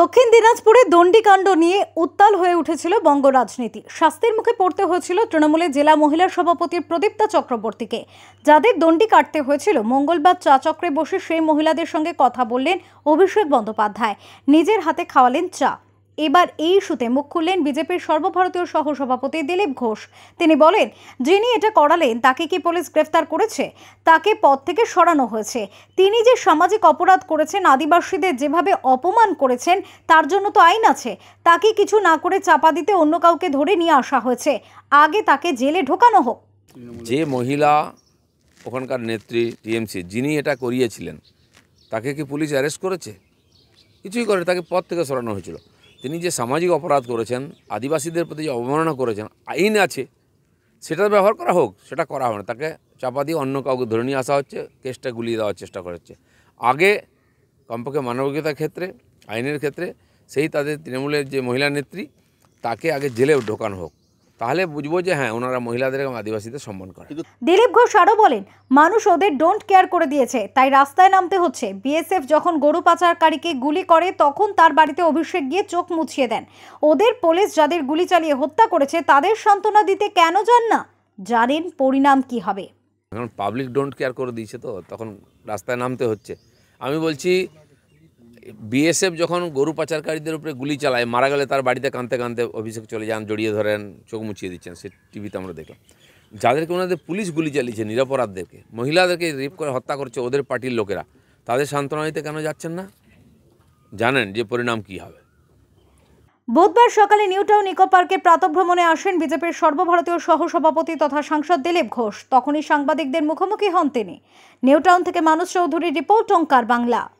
দক্ষিণ দিনাজপুরে দণ্ডিকাণ্ড নিয়ে উত্তাল হয়ে উঠেছিল বঙ্গ রাজনীতি শাস্তির মুখে পড়তে হয়েছিল তৃণমূলের জেলা মহিলা সভাপতির প্রদীপ্তা চক্রবর্তীকে যাদের দণ্ডি কাটতে হয়েছিল মঙ্গলবার চা চক্রে বসে সেই মহিলাদের সঙ্গে কথা বললেন অভিষেক বন্দ্যোপাধ্যায় নিজের হাতে খাওয়ালেন চা এবার এই ইস্যুতে মুখ খুললেন বিজেপির সর্বভারতীয় সহসভাপতি দিলীপ ঘোষ তিনি বলেন যিনি এটা করালেন তাকে কি পুলিশ গ্রেফতার করেছে তাকে পদ থেকে সরানো হয়েছে তিনি যে সামাজিক অপরাধ করেছেন আদিবাসীদের যেভাবে অপমান করেছেন তার জন্য তো আইন আছে তাকে কিছু না করে চাপা দিতে অন্য কাউকে ধরে নিয়ে আসা হয়েছে আগে তাকে জেলে ঢোকানো হোক যে মহিলা ওখানকার নেত্রী টিএমসি যিনি এটা করিয়েছিলেন তাকে কি পুলিশ অ্যারেস্ট করেছে কিছুই করে তাকে পদ থেকে সরানো হয়েছিল তিনি যে সামাজিক অপরাধ করেছেন আদিবাসীদের প্রতি যে অবমাননা করেছেন আইন আছে সেটা ব্যবহার করা হোক সেটা করা হবে না তাকে চাপা দিয়ে অন্য কাউকে ধরে নিয়ে আসা হচ্ছে কেসটা গুলিয়ে দেওয়ার চেষ্টা করা হচ্ছে আগে কমপক্ষে মানবিকতার ক্ষেত্রে আইনের ক্ষেত্রে সেই তাদের তৃণমূলের যে মহিলা নেত্রী তাকে আগে জেলে ঢোকানো হোক তাহলে বুঝবো যে হ্যাঁ ওনারা মহিলাদের এবং আদিবাসীদের সম্মান করে দিলীপ ঘোষ আরও বলেন মানুষ ওদের ডোন্ট কেয়ার করে দিয়েছে তাই রাস্তায় নামতে হচ্ছে বিএসএফ যখন গরু পাচারকারীকে গুলি করে তখন তার বাড়িতে অভিষেক গিয়ে চোখ মুছিয়ে দেন ওদের পুলিশ যাদের গুলি চালিয়ে হত্যা করেছে তাদের সান্ত্বনা দিতে কেন যান না জানেন পরিণাম কি হবে কারণ পাবলিক ডোন্ট কেয়ার করে দিয়েছে তো তখন রাস্তায় নামতে হচ্ছে আমি বলছি বিএসএফ যখন গরু পাচারকারীদের উপরে গুলি চালায় মারা গেলে তার বাড়িতে কাঁদতে কাঁদতে অভিষেক চলে যান জড়িয়ে ধরেন চোখ মুছিয়ে দিচ্ছেন সে টিভিতে আমরা দেখলাম যাদেরকে ওনাদের পুলিশ গুলি চালিয়েছে নিরাপরাধদেরকে মহিলাদেরকে রেপ করে হত্যা করছে ওদের পার্টির লোকেরা তাদের সান্ত্বনা দিতে কেন যাচ্ছেন না জানেন যে পরিণাম কি হবে বুধবার সকালে নিউটাউন ইকো পার্কে প্রাতভ্রমণে আসেন বিজেপির সর্বভারতীয় সহসভাপতি তথা সাংসদ দিলীপ ঘোষ তখনই সাংবাদিকদের মুখোমুখি হন তিনি নিউটাউন থেকে মানুষ চৌধুরীর রিপোর্ট অঙ্কার বাংলা